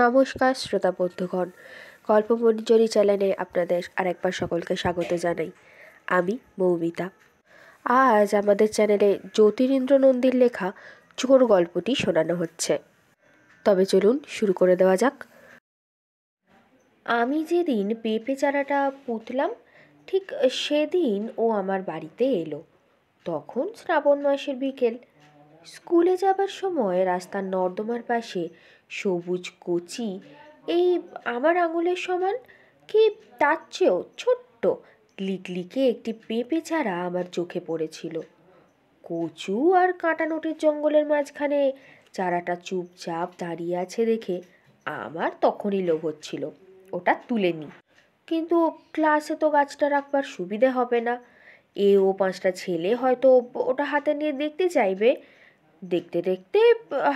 নমস্কার শ্রোতা বন্ধুগণ গল্প মঞ্জরি চ্যানেলে আপনাদের আরেকবার সকলকে স্বাগত জানাই আমি মৌমিতা আজ আমাদের চ্যানেলে জ্যোতিরিন্দ্র নন্দীর লেখা চোর গল্পটি শোনানো হচ্ছে তবে চলুন শুরু করে দেওয়া যাক আমি যেদিন পেঁপে চারাটা পুঁতলাম ঠিক সেদিন ও আমার বাড়িতে এলো তখন শ্রাবণ মাসের বিকেল স্কুলে যাবার সময় রাস্তার নর্দমার পাশে সবুজ কচি এই আমার আঙুলের সমান কি তার চেয়েও ছোট্ট লিকলিকে একটি পেঁপে চারা আমার চোখে পড়েছিল কচু আর কাঁটানোটের জঙ্গলের মাঝখানে চারাটা চুপচাপ দাঁড়িয়ে আছে দেখে আমার তখনই লোভ হচ্ছিল ওটা তুলে নিই কিন্তু ক্লাসে তো গাছটা রাখবার সুবিধে হবে না এ ও পাঁচটা ছেলে হয়তো ওটা হাতে নিয়ে দেখতে চাইবে দেখতে দেখতে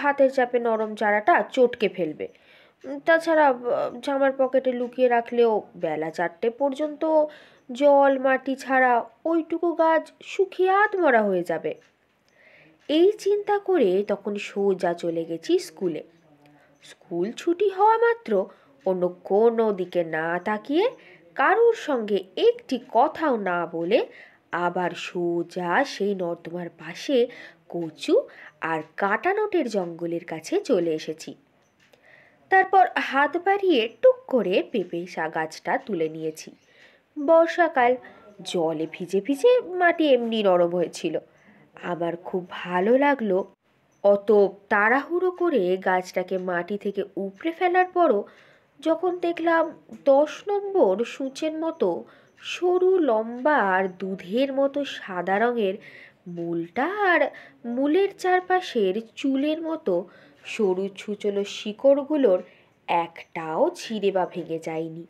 হাতের চাপে নরম চারাটা চটকে ফেলবে তাছাড়া জামার পকেটে লুকিয়ে রাখলেও বেলা চারটে পর্যন্ত জল মাটি ছাড়া ওইটুকু গাছ শুকিয়ে আধমরা হয়ে যাবে এই চিন্তা করে তখন সোজা চলে গেছি স্কুলে স্কুল ছুটি হওয়া মাত্র অন্য কোনো দিকে না তাকিয়ে কারুর সঙ্গে একটি কথাও না বলে আবার সোজা সেই নর্দমার পাশে কচু আর কাটানোটের জঙ্গলের কাছে চলে এসেছি তারপর হাত বাড়িয়ে টুক করে পেঁপে গাছটা তুলে নিয়েছি বর্ষাকাল জলে ভিজে ভিজে মাটি এমনি নরম হয়েছিল আমার খুব ভালো লাগলো অত তাড়াহুড়ো করে গাছটাকে মাটি থেকে উপড়ে ফেলার পরও যখন দেখলাম দশ নম্বর সূচের মতো সরু লম্বা আর দুধের মতো সাদা রঙের মূলটা আর মূলের চারপাশের চুলের মতো সরু ছুচলো শিকড়গুলোর একটাও ছিঁড়ে বা ভেঙে যায়নি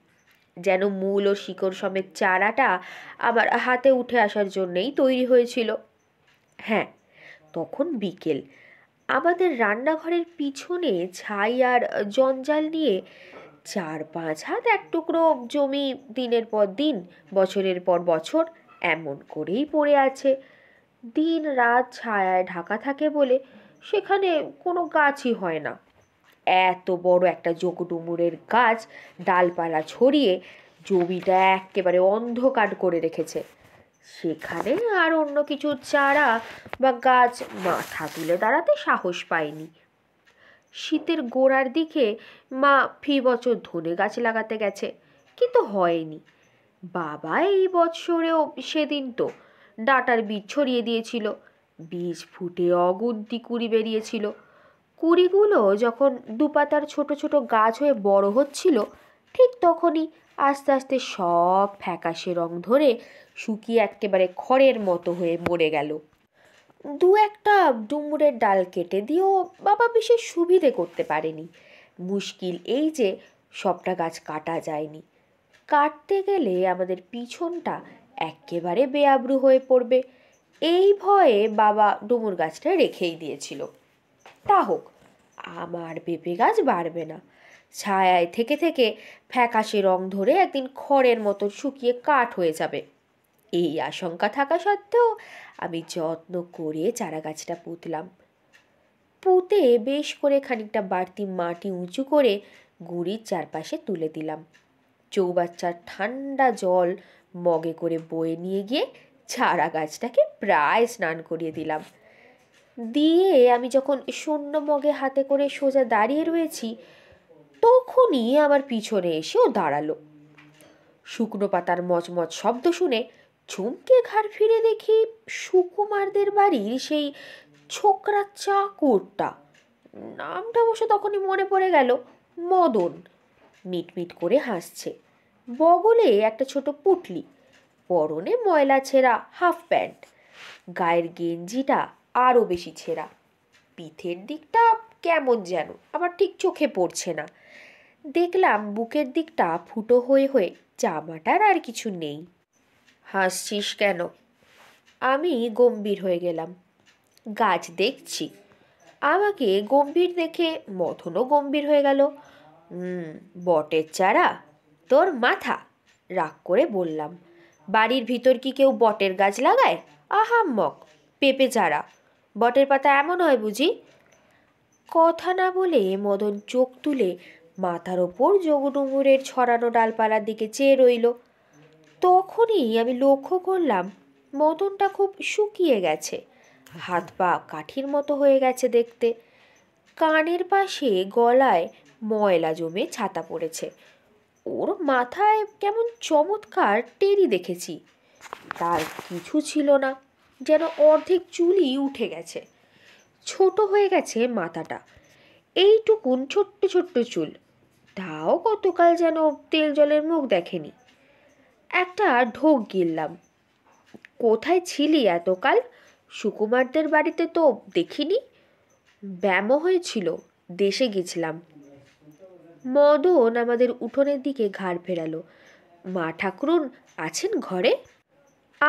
যেন মূল ও শিকড় সমেত চারাটা আমার হাতে উঠে আসার জন্যেই তৈরি হয়েছিল হ্যাঁ তখন বিকেল আমাদের রান্নাঘরের পিছনে ছাই আর জঞ্জাল নিয়ে চার পাঁচ হাত এক টুকরো জমি দিনের পর দিন বছরের পর বছর এমন করেই পড়ে আছে দিন রাত ছায়ায় ঢাকা থাকে বলে সেখানে কোনো গাছই হয় না এত বড় একটা জোকডুমুরের গাছ ডালপালা ছড়িয়ে জমিটা একেবারে অন্ধকার করে রেখেছে সেখানে আর অন্য কিছু চারা বা গাছ মাথা তুলে দাঁড়াতে সাহস পায়নি শীতের গোড়ার দিকে মা ফি বছর ধনে গাছ লাগাতে গেছে কিন্তু হয়নি বাবা এই বৎসরেও সেদিন তো ডাটার বীজ ছড়িয়ে দিয়েছিল বীজ ফুটে অগুদ্দি কুড়ি বেরিয়েছিল কুড়িগুলো যখন দুপাতার ছোট ছোট গাছ হয়ে বড় হচ্ছিল ঠিক তখনই আস্তে আস্তে সব ফ্যাকাশে রং ধরে শুকিয়ে একেবারে খড়ের মতো হয়ে মরে গেল দু একটা ডুমুরের ডাল কেটে দিয়েও বাবা বিশেষ সুবিধে করতে পারেনি মুশকিল এই যে সবটা গাছ কাটা যায়নি কাটতে গেলে আমাদের পিছনটা একেবারে বেআব্রু হয়ে পড়বে এই ভয়ে বাবা ডুমুর গাছটা রেখেই দিয়েছিল তা হোক আমার পেঁপে গাছ বাড়বে না ছায়ায় থেকে থেকে ফ্যাকাশে রং ধরে একদিন খড়ের মতো শুকিয়ে কাঠ হয়ে যাবে এই আশঙ্কা থাকা সত্ত্বেও আমি যত্ন করে চারা গাছটা পুঁতলাম পুঁতে বেশ করে খানিকটা বাড়তি মাটি উঁচু করে গুড়ির চারপাশে তুলে দিলাম চৌবাচ্চার ঠান্ডা জল মগে করে বয়ে নিয়ে গিয়ে চারা গাছটাকে প্রায় স্নান করিয়ে দিলাম দিয়ে আমি যখন শূন্য মগে হাতে করে সোজা দাঁড়িয়ে রয়েছি তখনই আমার পিছনে এসেও দাঁড়ালো শুকনো পাতার মচমচ শব্দ শুনে চমকে ঘাড় ফিরে দেখি সুকুমারদের বাড়ির সেই ছোকরা চাকরটা নামটা অবশ্য তখনই মনে পড়ে গেল মদন মিটমিট করে হাসছে বগলে একটা ছোট পুটলি পরনে ময়লা ছেঁড়া হাফ প্যান্ট গায়ের গেঞ্জিটা আরও বেশি ছেঁড়া পিঠের দিকটা কেমন যেন আমার ঠিক চোখে পড়ছে না দেখলাম বুকের দিকটা ফুটো হয়ে হয়ে জামাটার আর কিছু নেই হাসছিস কেন আমি গম্ভীর হয়ে গেলাম গাছ দেখছি আমাকে গম্ভীর দেখে মথনও গম্ভীর হয়ে গেল বটের চারা তোর মাথা রাগ করে বললাম বাড়ির ভিতর কি কেউ বটের গাছ লাগায় আহাম্মক পেঁপে ঝাড়া বটের পাতা এমন হয় বুঝি কথা না বলে মদন চোখ তুলে মাথার ওপর যোগডুমুরের ছড়ানো ডালপালার দিকে চেয়ে রইল তখনই আমি লক্ষ্য করলাম মদনটা খুব শুকিয়ে গেছে হাত পা কাঠির মতো হয়ে গেছে দেখতে কানের পাশে গলায় ময়লা জমে ছাতা পড়েছে ওর মাথায় কেমন চমৎকার টেরি দেখেছি তার কিছু ছিল না যেন অর্ধেক চুলই উঠে গেছে ছোট হয়ে গেছে মাথাটা এইটুকুন ছোট্ট ছোট্ট চুল তাও গতকাল যেন তেল জলের মুখ দেখেনি একটা ঢোক গিললাম কোথায় ছিলি এতকাল সুকুমারদের বাড়িতে তো দেখিনি ব্যামো হয়েছিল দেশে গেছিলাম মদন আমাদের উঠোনের দিকে ঘাড় ফেরালো মা ঠাকুরুন আছেন ঘরে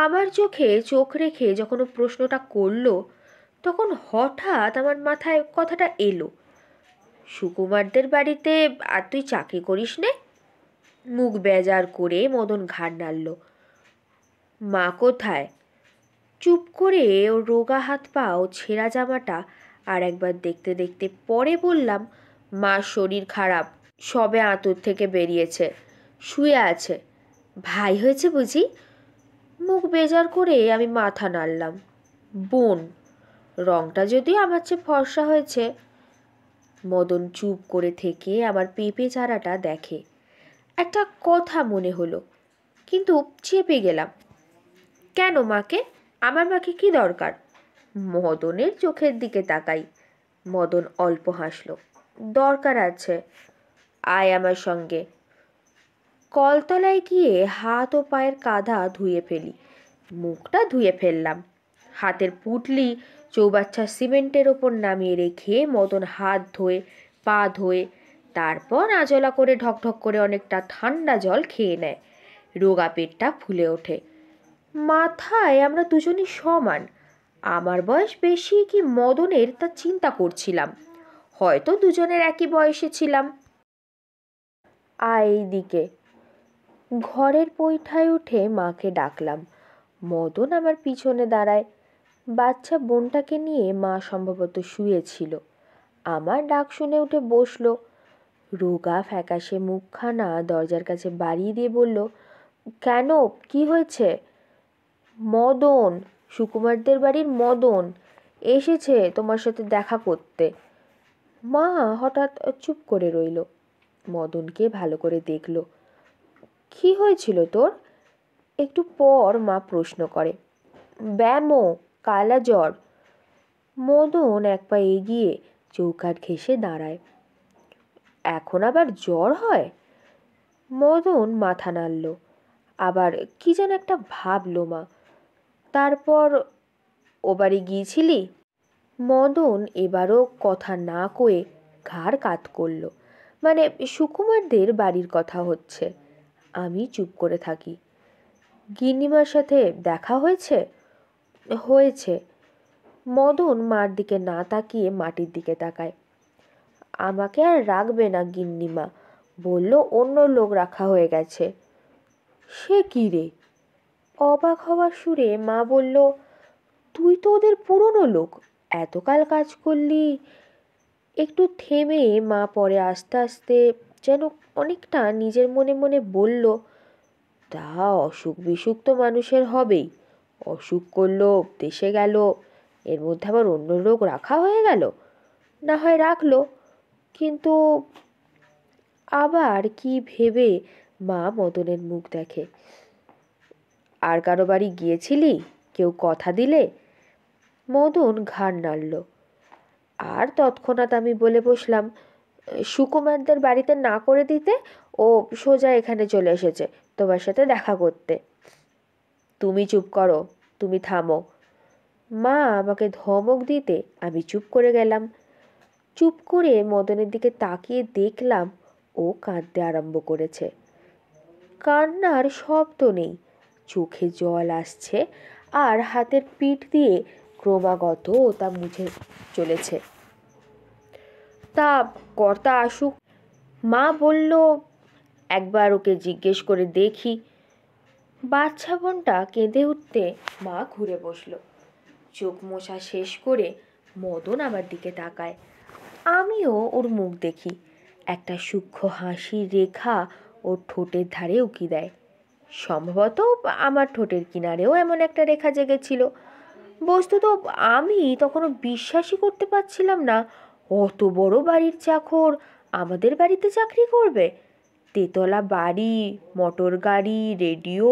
আমার চোখে চোখ রেখে যখন ও প্রশ্নটা করলো তখন হঠাৎ আমার মাথায় কথাটা এলো সুকুমারদের বাড়িতে আর তুই চাকরি করিস নে মুখ বেজার করে মদন ঘাড় নাড়ল মা কোথায় চুপ করে ও রোগা হাত পা ও ছেঁড়া জামাটা আর একবার দেখতে দেখতে পরে বললাম মা শরীর খারাপ সবে আঁতুর থেকে বেরিয়েছে শুয়ে আছে ভাই হয়েছে বুঝি মুখ বেজার করে আমি মাথা নাড়লাম বোন রংটা যদি আমার চেয়ে ফর্সা হয়েছে মদন চুপ করে থেকে আমার পেঁপে চারাটা দেখে একটা কথা মনে হলো কিন্তু চেপে গেলাম কেন মাকে আমার মাকে কি দরকার মদনের চোখের দিকে তাকাই মদন অল্প হাসল দরকার আছে আয় আমার সঙ্গে কলতলায় গিয়ে হাত ও পায়ের কাঁধা ধুয়ে ফেলি মুখটা ধুয়ে ফেললাম হাতের পুটলি চৌবাচ্চা সিমেন্টের ওপর নামিয়ে রেখে মতন হাত ধোয়ে পা ধোয়ে তারপর আজলা করে ঢকঢক করে অনেকটা ঠান্ডা জল খেয়ে নেয় রোগা পেটটা ফুলে ওঠে মাথায় আমরা দুজনই সমান আমার বয়স বেশি কি মদনের তা চিন্তা করছিলাম হয়তো দুজনের একই বয়সে ছিলাম আয় এই দিকে ঘরের পৈঠায় উঠে মাকে ডাকলাম মদন আমার পিছনে দাঁড়ায় বাচ্চা বোনটাকে নিয়ে মা সম্ভবত শুয়েছিল আমার ডাক শুনে উঠে বসল রোগা ফ্যাকাশে মুখখানা দরজার কাছে বাড়িয়ে দিয়ে বলল কেন কি হয়েছে মদন সুকুমারদের বাড়ির মদন এসেছে তোমার সাথে দেখা করতে মা হঠাৎ চুপ করে রইল মদনকে ভালো করে দেখল কি হয়েছিল তোর একটু পর মা প্রশ্ন করে ব্যামো কালা জ্বর মদন এক পা এগিয়ে চৌকাট ঘেসে দাঁড়ায় এখন আবার জ্বর হয় মদন মাথা নাড়ল আবার কি যেন একটা ভাবলো মা তারপর ও বাড়ি গিয়েছিলি মদন এবারও কথা না কয়ে ঘাড় কাত করলো মানে সুকুমারদের বাড়ির কথা হচ্ছে আমি চুপ করে থাকি গিন্নিমার সাথে দেখা হয়েছে হয়েছে মদন মার দিকে না তাকিয়ে মাটির দিকে তাকায় আমাকে আর রাখবে না গিন্নিমা বলল অন্য লোক রাখা হয়ে গেছে সে কী রে অবাক হওয়ার সুরে মা বলল তুই তো ওদের পুরনো লোক এতকাল কাজ করলি একটু থেমে মা পরে আস্তে আস্তে যেন অনেকটা নিজের মনে মনে বলল তা অসুখ বিসুখ তো মানুষের হবেই অসুখ করলো দেশে গেল এর মধ্যে আবার অন্য রোগ রাখা হয়ে গেল না হয় রাখলো কিন্তু আবার কি ভেবে মা মদনের মুখ দেখে আর কারো বাড়ি গিয়েছিলি কেউ কথা দিলে মদন ঘাড় নাড়ল আর তৎক্ষণাৎ আমি বলে বসলাম সুকুমারদের বাড়িতে না করে দিতে ও সোজা এখানে চলে এসেছে তোমার সাথে দেখা করতে তুমি চুপ করো তুমি থামো মা আমাকে ধমক দিতে আমি চুপ করে গেলাম চুপ করে মদনের দিকে তাকিয়ে দেখলাম ও কাঁদতে আরম্ভ করেছে কান্নার শব্দ নেই চোখে জল আসছে আর হাতের পিঠ দিয়ে ক্রমাগত তা মুছে চলেছে তা কর্তা আসুক মা বলল একবার ওকে জিজ্ঞেস করে দেখি বাচ্চা বোনটা কেঁদে উঠতে মা ঘুরে বসল চোখ মশা শেষ করে মদন আমার দিকে তাকায় আমিও ওর মুখ দেখি একটা সূক্ষ্ম হাসির রেখা ওর ঠোঁটের ধারে উকি দেয় সম্ভবত আমার ঠোঁটের কিনারেও এমন একটা রেখা জেগেছিল বস্তুত আমি তখনও বিশ্বাসই করতে পারছিলাম না অত বড় বাড়ির চাকর আমাদের বাড়িতে চাকরি করবে তেতলা বাড়ি মোটর গাড়ি রেডিও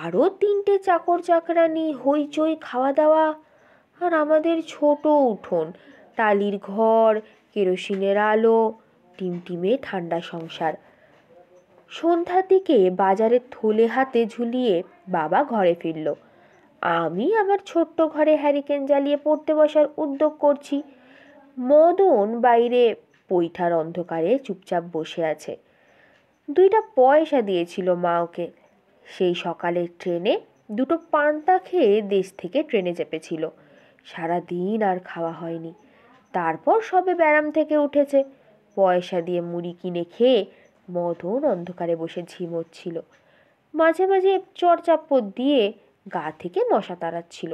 আরও তিনটে চাকর চাকরানি হইচই খাওয়া দাওয়া আর আমাদের ছোট উঠোন টালির ঘর কেরোসিনের আলো টিমটিমে ঠান্ডা সংসার সন্ধ্যার দিকে বাজারের থলে হাতে ঝুলিয়ে বাবা ঘরে ফিরল আমি আমার ছোট্ট ঘরে হ্যারিকেন জ্বালিয়ে পড়তে বসার উদ্যোগ করছি মদন বাইরে পৈঠার অন্ধকারে চুপচাপ বসে আছে দুইটা পয়সা দিয়েছিল মা ওকে সেই সকালের ট্রেনে দুটো পান্তা খেয়ে দেশ থেকে ট্রেনে চেপেছিল সারা দিন আর খাওয়া হয়নি তারপর সবে ব্যারাম থেকে উঠেছে পয়সা দিয়ে মুড়ি কিনে খেয়ে মদন অন্ধকারে বসে ঝিমচ্ছিল মাঝে মাঝে চড়চাপ্পর দিয়ে গা থেকে মশা তাড়াচ্ছিল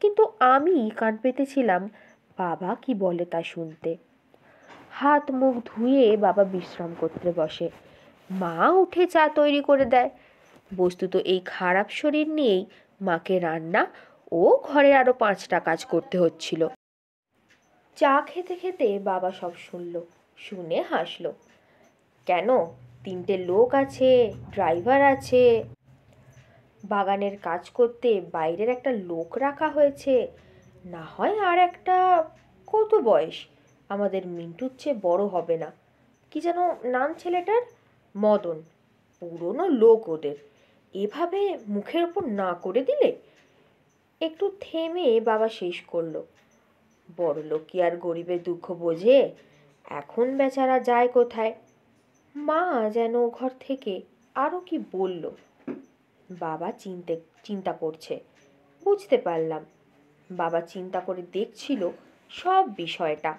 কিন্তু আমি কান পেতেছিলাম বাবা কি বলে তা শুনতে হাত মুখ ধুয়ে বাবা বিশ্রাম করতে বসে মা উঠে চা তৈরি করে দেয় বস্তুত এই খারাপ শরীর নিয়েই মাকে রান্না ও ঘরে আরও পাঁচটা কাজ করতে হচ্ছিল চা খেতে খেতে বাবা সব শুনল শুনে হাসলো কেন তিনটে লোক আছে ড্রাইভার আছে বাগানের কাজ করতে বাইরের একটা লোক রাখা হয়েছে না হয় আর একটা কত বয়স আমাদের মিন্টুর চেয়ে বড় হবে না কি যেন নাম ছেলেটার মদন পুরনো লোক ওদের এভাবে মুখের ওপর না করে দিলে একটু থেমে বাবা শেষ করলো বড় লোক কি আর গরিবের দুঃখ বোঝে এখন বেচারা যায় কোথায় মা যেন ঘর থেকে আরও কি বললো বাবা চিনতে চিন্তা করছে বুঝতে পারলাম বাবা চিন্তা করে দেখছিল সব বিষয়টা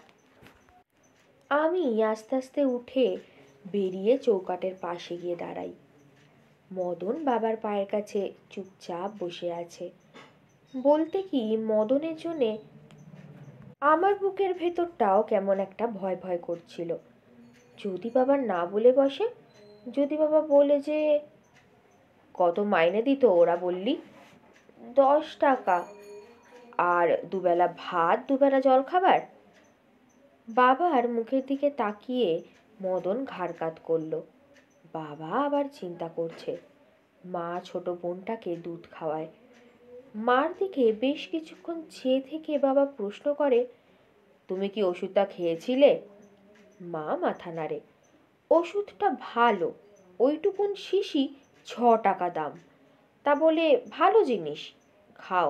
আমি আস্তে আস্তে উঠে বেরিয়ে চৌকাটের পাশে গিয়ে দাঁড়াই মদন বাবার পায়ের কাছে চুপচাপ বসে আছে বলতে কি মদনের জন্যে আমার বুকের ভেতরটাও কেমন একটা ভয় ভয় করছিল যদি বাবা না বলে বসে যদি বাবা বলে যে কত মাইনে দিত ওরা বললি দশ টাকা আর দুবেলা ভাত দুবেলা জলখাবার বাবার মুখের দিকে তাকিয়ে মদন ঘাড় কাত করলো বাবা আবার চিন্তা করছে মা ছোট বোনটাকে দুধ খাওয়ায় মার দিকে বেশ কিছুক্ষণ চেয়ে থেকে বাবা প্রশ্ন করে তুমি কি ওষুধটা খেয়েছিলে মা মাথা নাড়ে ওষুধটা ভালো ওইটুকুন শিশি ছ টাকা দাম তা বলে ভালো জিনিস খাও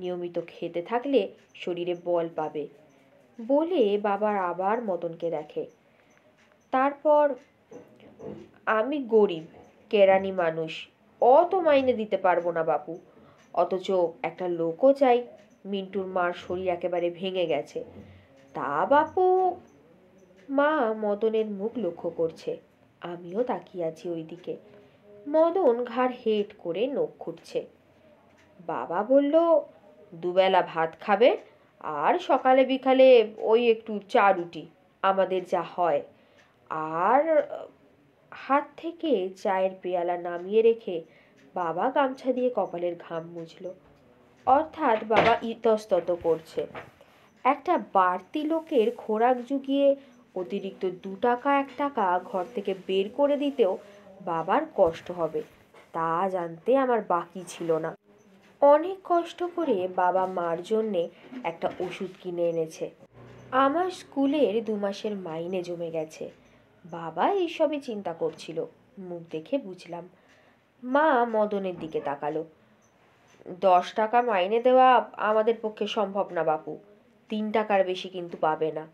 নিয়মিত খেতে থাকলে শরীরে বল পাবে বলে বাবার আবার মতনকে দেখে তারপর আমি গরিব কেরানি মানুষ অত মাইনে দিতে পারবো না বাপু অথচ একটা লোকও চাই মিন্টুর মার শরীর একেবারে ভেঙে গেছে তা বাপু মা মদনের মুখ লক্ষ্য করছে আমিও তাকিয়ে আছি ওই দিকে মদন ঘাড় হেট করে নখ খুঁটছে বাবা বলল দুবেলা ভাত খাবে আর সকালে বিকালে ওই একটু চা রুটি আমাদের যা হয় আর হাত থেকে চায়ের পেয়ালা নামিয়ে রেখে বাবা গামছা দিয়ে কপালের ঘাম মুছল অর্থাৎ বাবা ইতস্তত করছে একটা বাড়তি লোকের খোরাক জুগিয়ে অতিরিক্ত দু টাকা এক টাকা ঘর থেকে বের করে দিতেও বাবার কষ্ট হবে তা জানতে আমার বাকি ছিল না অনেক কষ্ট করে বাবা মার জন্যে একটা ওষুধ কিনে এনেছে আমার স্কুলের দু মাসের মাইনে জমে গেছে বাবা এইসবই চিন্তা করছিল মুখ দেখে বুঝলাম মা মদনের দিকে তাকালো দশ টাকা মাইনে দেওয়া আমাদের পক্ষে সম্ভব না বাপু তিন টাকার বেশি কিন্তু পাবে না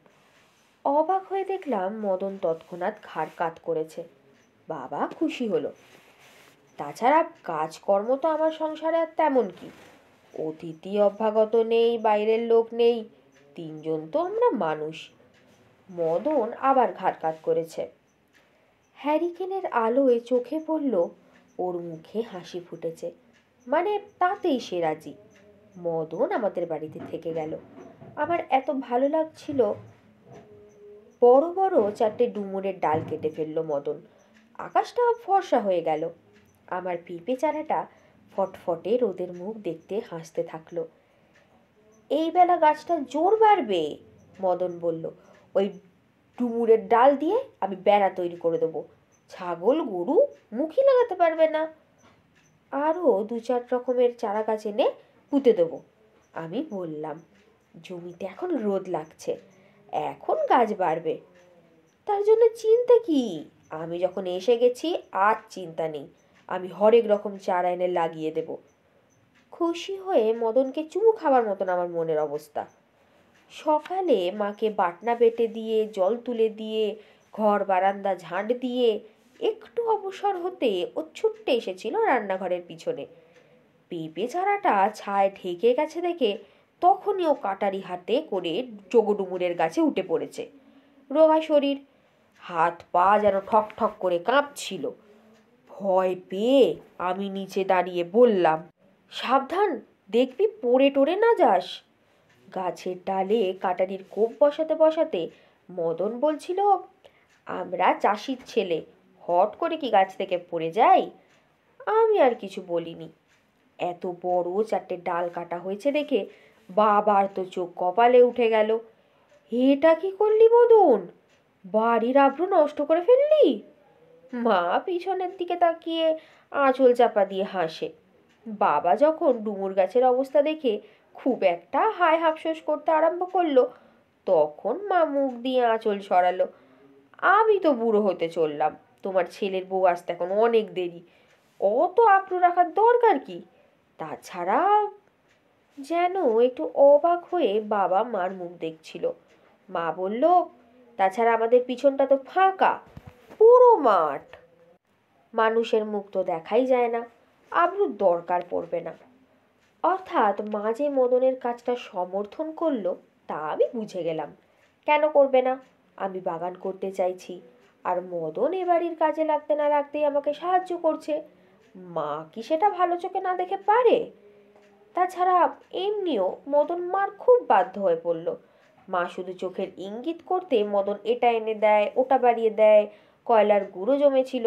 অবাক হয়ে দেখলাম মদন তৎক্ষণাৎ ঘাড় কাত করেছে বাবা খুশি হলো তাছাড়া কাজকর্ম তো আমার সংসারে আর তেমন কি অতিথি অভ্যাগত নেই বাইরের লোক নেই তিনজন তো আমরা মানুষ মদন আবার ঘাটকাত করেছে হ্যারিকেনের আলোয় চোখে পড়ল ওর মুখে হাসি ফুটেছে মানে তাতেই সে রাজি মদন আমাদের বাড়িতে থেকে গেল আমার এত ভালো লাগছিল বড় বড় চারটে ডুমুরের ডাল কেটে ফেললো মদন আকাশটা ফর্সা হয়ে গেল আমার পিঁপে চারাটা ফটফটে রোদের মুখ দেখতে হাসতে থাকলো এই বেলা গাছটা জোর বাড়বে মদন বলল ওই ডুমুরের ডাল দিয়ে আমি বেড়া তৈরি করে দেবো ছাগল গরু মুখি লাগাতে পারবে না আরও দু চার রকমের চারা গাছ এনে পুঁতে দেবো আমি বললাম জমিতে এখন রোদ লাগছে এখন গাছ বাড়বে তার জন্য চিন্তা কী আমি যখন এসে গেছি আর চিন্তা নেই আমি হরেক রকম চারা এনে লাগিয়ে দেব খুশি হয়ে মদনকে চুমু খাবার মতন আমার মনের অবস্থা সকালে মাকে বাটনা বেটে দিয়ে জল তুলে দিয়ে ঘর বারান্দা ঝাঁট দিয়ে একটু অবসর হতে ও ছুটতে এসেছিল রান্নাঘরের পিছনে পেঁপে চারাটা ছায় ঢেকে গেছে দেখে তখনই ও কাটারি হাতে করে চোগডুমুরের গাছে উঠে পড়েছে রোগা শরীর হাত পা যেন ঠক ঠক করে কাঁপছিল ভয় পেয়ে আমি নিচে দাঁড়িয়ে বললাম সাবধান দেখবি পড়ে টোরে না যাস গাছের ডালে কাটারির কোপ বসাতে বসাতে মদন বলছিল আমরা চাষির ছেলে হট করে কি গাছ থেকে পড়ে যাই আমি আর কিছু বলিনি এত বড় চারটে ডাল কাটা হয়েছে দেখে বাবার তো চোখ কপালে উঠে গেল এটা কি করলি মদন বাড়ির আব্রু নষ্ট করে ফেললি মা পিছনের দিকে তাকিয়ে আঁচল চাপা দিয়ে হাসে বাবা যখন ডুমুর গাছের অবস্থা দেখে খুব একটা হায় হাফসোস করতে আরম্ভ করলো তখন মা মুখ দিয়ে আঁচল সরালো আমি তো বুড়ো হতে চললাম তোমার ছেলের বউ আসতে এখন অনেক দেরি অত আপ্রু রাখার দরকার কি তাছাড়া যেন একটু অবাক হয়ে বাবা মার মুখ দেখছিল মা বলল তাছাড়া আমাদের পিছনটা তো ফাঁকা পুরো মাঠ মানুষের মুখ তো দেখাই যায় না আবরু দরকার পড়বে না অর্থাৎ মা যে মদনের কাজটা সমর্থন করলো তা আমি বুঝে গেলাম কেন করবে না আমি বাগান করতে চাইছি আর মদন এ বাড়ির কাজে লাগতে না লাগতেই আমাকে সাহায্য করছে মা কি সেটা ভালো চোখে না দেখে পারে তাছাড়া এমনিও মদন মার খুব বাধ্য হয়ে পড়লো মা শুধু চোখের ইঙ্গিত করতে মদন এটা এনে দেয় ওটা বাড়িয়ে দেয় কয়লার গুঁড়ো জমেছিল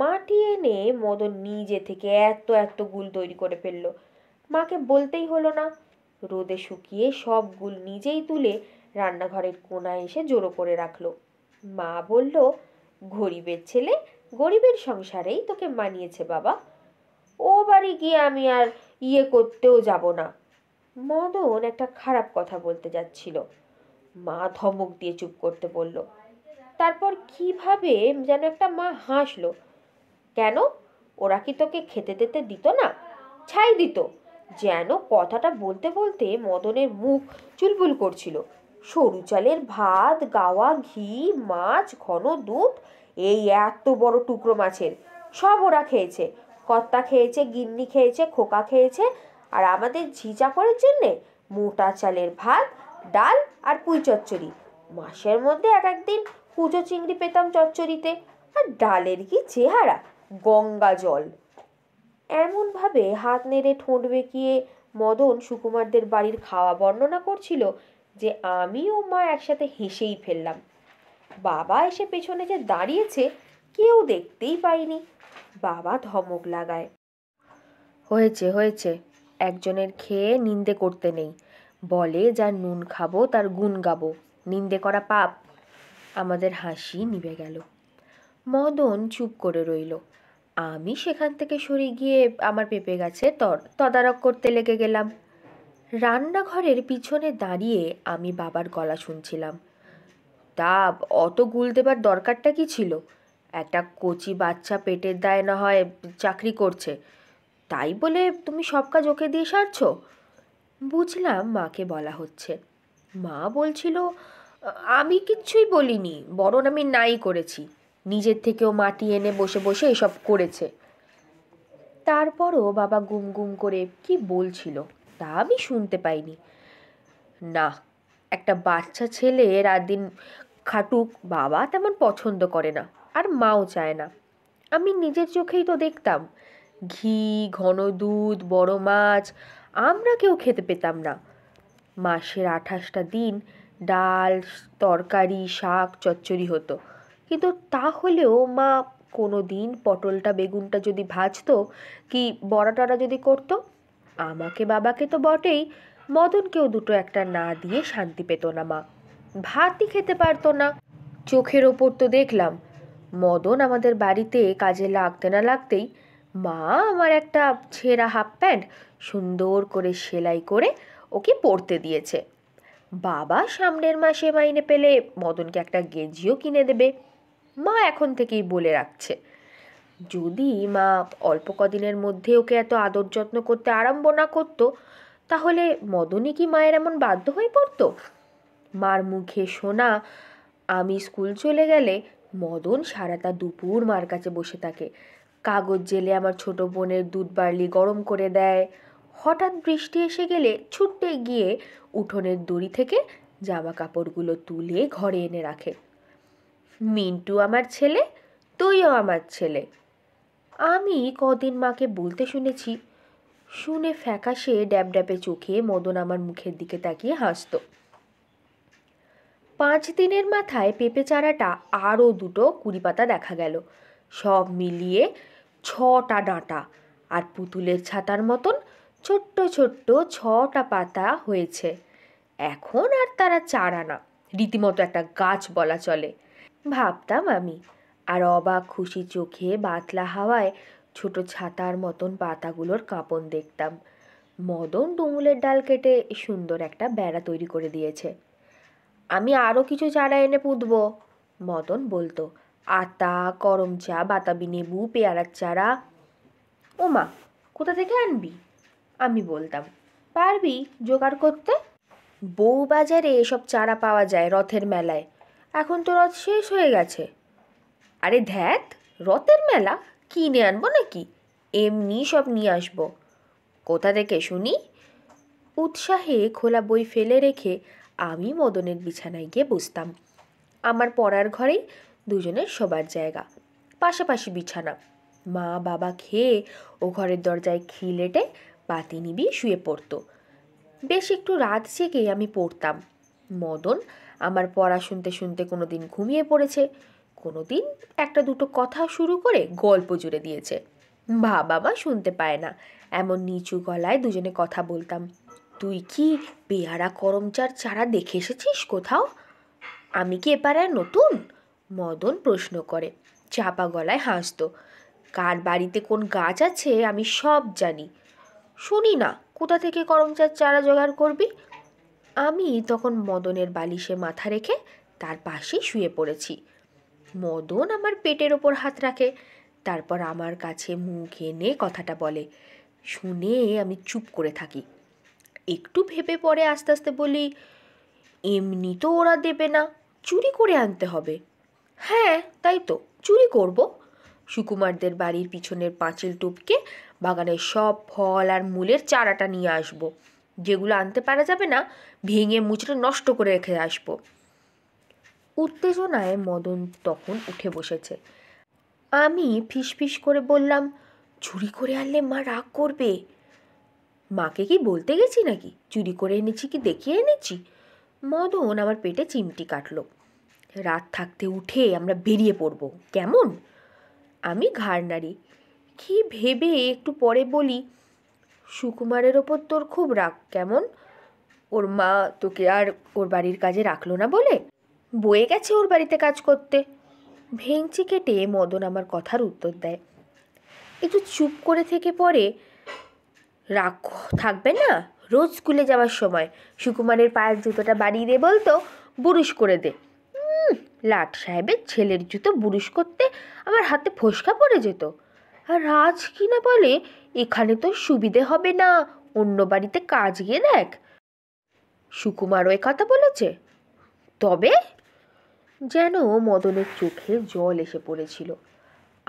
মাটি এনে মদন নিজে থেকে এত এত গুল তৈরি করে ফেললো মাকে বলতেই হলো না রোদে শুকিয়ে সব গুল নিজেই তুলে রান্নাঘরের কোনায় এসে জোড়ো করে রাখলো মা বলল গরিবের ছেলে গরিবের সংসারেই তোকে মানিয়েছে বাবা ও বাড়ি গিয়ে আমি আর ইয়ে করতেও যাব না মদন একটা খারাপ কথা বলতে যাচ্ছিল মা ধমক দিয়ে চুপ করতে বলল তারপর কিভাবে যেন একটা মা হাসলো কেন ওরা কি তোকে খেতে দিতে দিত না ছাই দিত যেন কথাটা বলতে বলতে মদনের মুখ চুলবুল করছিল সরু চালের ভাত গাওয়া ঘি মাছ ঘন দুধ এই এত বড় টুকরো মাছের সব ওরা খেয়েছে কর্তা খেয়েছে গিন্নি খেয়েছে খোকা খেয়েছে আর আমাদের ঝিজা করার জন্যে মোটা চালের ভাত ডাল আর পুঁই চচ্চড়ি মাসের মধ্যে এক একদিন কুচো চিংড়ি পেতাম চচ্চড়িতে আর ডালের কি চেহারা গঙ্গা জল এমনভাবে হাত নেড়ে ঠোঁট বেঁকিয়ে মদন সুকুমারদের বাড়ির খাওয়া বর্ণনা করছিল যে আমি ও মা একসাথে হেসেই ফেললাম বাবা এসে পেছনে যে দাঁড়িয়েছে কেউ দেখতেই পাইনি বাবা ধমক লাগায় হয়েছে হয়েছে একজনের খেয়ে নিন্দে করতে নেই বলে যার নুন খাবো তার গুণ গাবো নিন্দে করা পাপ আমাদের হাসি নিভে গেল মদন চুপ করে রইল আমি সেখান থেকে সরে গিয়ে আমার পেঁপে গাছে তর তদারক করতে লেগে গেলাম রান্নাঘরের পিছনে দাঁড়িয়ে আমি বাবার গলা শুনছিলাম তা অত গুল দেবার দরকারটা কি ছিল একটা কচি বাচ্চা পেটের দায় না হয় চাকরি করছে তাই বলে তুমি সব কাজ ওকে দিয়ে সারছো বুঝলাম মাকে বলা হচ্ছে মা বলছিল আমি কিচ্ছুই বলিনি বরণ আমি নাই করেছি নিজের থেকেও মাটি এনে বসে বসে এসব করেছে তারপরও বাবা গুম গুম করে কি বলছিল তা আমি শুনতে পাইনি না একটা বাচ্চা ছেলে রাত দিন খাটুক বাবা তেমন পছন্দ করে না আর মাও চায় না আমি নিজের চোখেই তো দেখতাম ঘি ঘন দুধ বড় মাছ আমরা কেউ খেতে পেতাম না মাসের আঠাশটা দিন ডাল তরকারি শাক চচ্চড়ি হতো কিন্তু তা হলেও মা কোনো দিন পটলটা বেগুনটা যদি ভাজতো কি বড়াটারা যদি করতো আমাকে বাবাকে তো বটেই মদনকেও দুটো একটা না দিয়ে শান্তি পেত না মা ভাতই খেতে পারতো না চোখের ওপর তো দেখলাম মদন আমাদের বাড়িতে কাজে লাগতে না লাগতেই মা আমার একটা ছেঁড়া হাফ প্যান্ট সুন্দর করে সেলাই করে ওকে পরতে দিয়েছে বাবা সামনের মাসে মাইনে পেলে মদনকে একটা গেঞ্জিও কিনে দেবে মা এখন থেকেই বলে রাখছে যদি মা অল্প কদিনের মধ্যে ওকে এত আদর যত্ন করতে আরম্ভ না করতো তাহলে মদনই কি মায়ের এমন বাধ্য হয়ে পড়তো মার মুখে শোনা আমি স্কুল চলে গেলে মদন সারাটা দুপুর মার কাছে বসে থাকে কাগজ জেলে আমার ছোট বোনের দুধ বার্লি গরম করে দেয় হঠাৎ বৃষ্টি এসে গেলে ছুটে গিয়ে উঠোনের দড়ি থেকে জামা কাপড়গুলো তুলে ঘরে এনে রাখে মিন্টু আমার ছেলে তুইও আমার ছেলে আমি কদিন মাকে বলতে শুনেছি শুনে ফ্যাকাশে ড্যাপে চোখে মদন আমার মুখের দিকে তাকিয়ে হাসত পাঁচ দিনের মাথায় পেঁপে চারাটা আরও দুটো কুড়ি পাতা দেখা গেল সব মিলিয়ে ছটা ডাঁটা আর পুতুলের ছাতার মতন ছোট্ট ছোট্ট ছটা পাতা হয়েছে এখন আর তারা চারা না রীতিমতো একটা গাছ বলা চলে ভাবতাম আমি আর অবাক খুশি চোখে বাতলা হাওয়ায় ছোট ছাতার মতন পাতাগুলোর কাঁপন দেখতাম মদন ডুমুলের ডাল কেটে সুন্দর একটা বেড়া তৈরি করে দিয়েছে আমি আরও কিছু চারা এনে পুঁতব মদন বলতো আতা করম চা বাতাবি নেবু পেয়ারার চারা ওমা কোথা থেকে আনবি আমি বলতাম পারবি জোগাড় করতে বউ বাজারে এসব চারা পাওয়া যায় রথের মেলায় এখন তো রথ শেষ হয়ে গেছে আরে ধ্যাত রথের মেলা কিনে আনবো নাকি এমনি সব নিয়ে আসবো কোথা থেকে শুনি উৎসাহে খোলা বই ফেলে রেখে আমি মদনের বিছানায় গিয়ে বসতাম আমার পড়ার ঘরেই দুজনের সবার জায়গা পাশাপাশি বিছানা মা বাবা খেয়ে ও ঘরের দরজায় খিলেটে বাতি নিবি শুয়ে পড়তো বেশ একটু রাত জেগেই আমি পড়তাম মদন আমার পড়া শুনতে শুনতে কোনো দিন ঘুমিয়ে পড়েছে কোনো দিন একটা দুটো কথা শুরু করে গল্প জুড়ে দিয়েছে বাবা মা শুনতে পায় না এমন নিচু গলায় দুজনে কথা বলতাম তুই কি পেয়ারা করমচার চারা দেখে এসেছিস কোথাও আমি কি এপাড়ায় নতুন মদন প্রশ্ন করে চাপা গলায় হাসত কার বাড়িতে কোন গাছ আছে আমি সব জানি শুনি না কোথা থেকে করমচার চারা জোগাড় করবি আমি তখন মদনের বালিশে মাথা রেখে তার পাশে শুয়ে পড়েছি মদন আমার পেটের ওপর হাত রাখে তারপর আমার কাছে মুখ এনে কথাটা বলে শুনে আমি চুপ করে থাকি একটু ভেবে পরে আস্তে আস্তে বলি এমনি তো ওরা দেবে না চুরি করে আনতে হবে হ্যাঁ তাই তো চুরি করব সুকুমারদের বাড়ির পিছনের পাঁচিল টুপকে বাগানের সব ফল আর মূলের চারাটা নিয়ে আসব যেগুলো আনতে পারা যাবে না ভেঙে মুচড়ে নষ্ট করে রেখে আসব উত্তেজনায় মদন তখন উঠে বসেছে আমি ফিসফিস করে বললাম চুরি করে আনলে মা রাগ করবে মাকে কি বলতে গেছি নাকি চুরি করে এনেছি কি দেখিয়ে এনেছি মদন আমার পেটে চিমটি কাটলো রাত থাকতে উঠে আমরা বেরিয়ে পড়ব কেমন আমি ঘাড় নাড়ি কী ভেবে একটু পরে বলি সুকুমারের ওপর তোর খুব রাগ কেমন ওর মা তোকে আর ওর বাড়ির কাজে রাখলো না বলে বয়ে গেছে ওর বাড়িতে কাজ করতে ভেংচি কেটে মদন আমার কথার উত্তর দেয় একটু চুপ করে থেকে পরে রাগ থাকবে না রোজ স্কুলে যাওয়ার সময় সুকুমারের পায়ের জুতোটা বাড়িয়ে দে বলতো বুরুশ করে দে লাট সাহেবের ছেলের জুতো বুরুশ করতে আমার হাতে ফসকা পড়ে যেত আর রাজ কিনা বলে এখানে তো সুবিধে হবে না অন্য বাড়িতে কাজ গিয়ে দেখ সুকুমারও কথা বলেছে তবে যেন মদনের চোখে জল এসে পড়েছিল